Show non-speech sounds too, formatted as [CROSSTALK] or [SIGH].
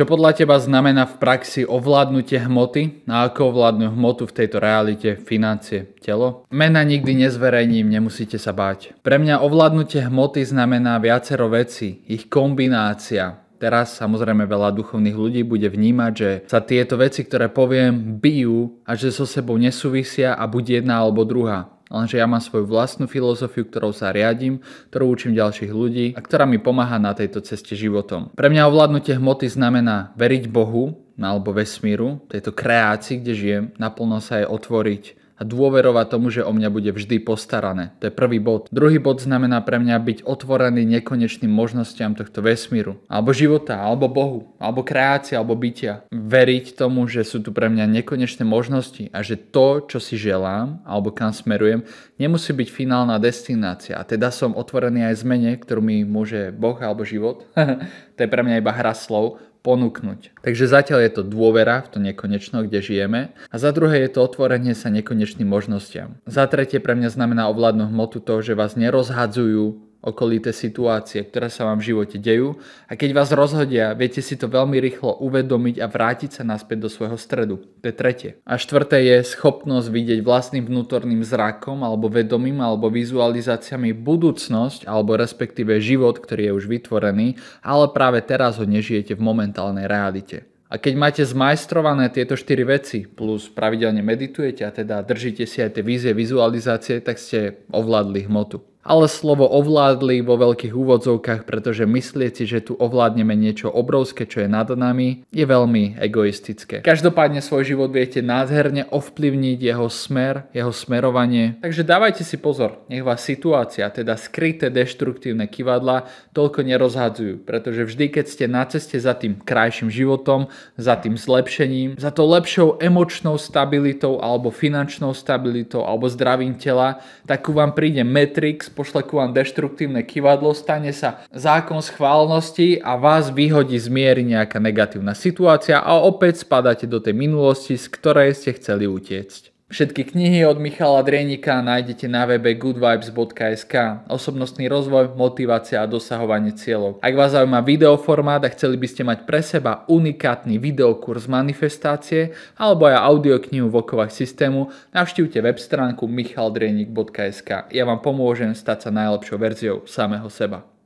Čo podľa teba znamená v praxi ovládnutie hmoty a ako ovládnu hmotu v tejto realite financie, telo? Mena nikdy nezverejním, nemusíte sa báť. Pre mňa ovládnutie hmoty znamená viacero veci, ich kombinácia, Teraz samozrejme veľa duchovných ľudí bude vnímať, že sa tieto veci, ktoré poviem, bijú a že so sebou nesúvisia a buď jedna alebo druhá. Lenže ja mám svoju vlastnú filozofiu, ktorou sa riadím, ktorú učím ďalších ľudí a ktorá mi pomáha na tejto ceste životom. Pre mňa ovládnutie hmoty znamená veriť Bohu alebo vesmíru, tejto kreácii, kde žijem, naplno sa je otvoriť a dôverovať tomu, že o mňa bude vždy postarané. To je prvý bod. Druhý bod znamená pre mňa byť otvorený nekonečným možnostiam tohto vesmíru, alebo života, alebo Bohu, alebo kreácie, alebo bytia. Veriť tomu, že sú tu pre mňa nekonečné možnosti a že to, čo si želám, alebo kam smerujem, nemusí byť finálna destinácia. A teda som otvorený aj zmene, ktorú mi môže Boh alebo život. [LAUGHS] to je pre mňa iba hra slov, ponúknuť. Takže zatiaľ je to dôvera v to nekonečno, kde žijeme a za druhé je to otvorenie sa nekonečným možnostiam. Za tretie pre mňa znamená ovládnu hmotu to, že vás nerozhadzujú okolité situácie, ktoré sa vám v živote dejú a keď vás rozhodia, viete si to veľmi rýchlo uvedomiť a vrátiť sa naspäť do svojho stredu. To je tretie. A štvrté je schopnosť vidieť vlastným vnútorným zrakom alebo vedomím alebo vizualizáciami budúcnosť alebo respektíve život, ktorý je už vytvorený, ale práve teraz ho nežijete v momentálnej realite. A keď máte zmajstrované tieto 4 veci, plus pravidelne meditujete a teda držíte si aj tie vízie, vizualizácie, tak ste ovládli hmotu. Ale slovo ovládli vo veľkých úvodzovkách, pretože myslieť si, že tu ovládneme niečo obrovské, čo je nad nami, je veľmi egoistické. Každopádne svoj život viete nádherne ovplyvniť jeho smer, jeho smerovanie. Takže dávajte si pozor, nech vás situácia, teda skryté deštruktívne kivadla, toľko nerozhadzujú, pretože vždy, keď ste na ceste za tým krajším životom, za tým zlepšením, za to lepšou emočnou stabilitou alebo finančnou stabilitou alebo zdravím tela, tak ku vám príde Matrix, ku vám deštruktívne kivadlo, stane sa zákon schválnosti a vás vyhodí z miery nejaká negatívna situácia a opäť spadáte do tej minulosti, z ktorej ste chceli utiecť. Všetky knihy od Michala Drenika nájdete na webe goodvibes.sk. Osobnostný rozvoj, motivácia a dosahovanie cieľov. Ak vás zaujíma videoformát a chceli by ste mať pre seba unikátny videokurs manifestácie alebo aj audioknihu v okovách systému, navštívte web stránku michaldrenik.sk. Ja vám pomôžem stať sa najlepšou verziou samého seba.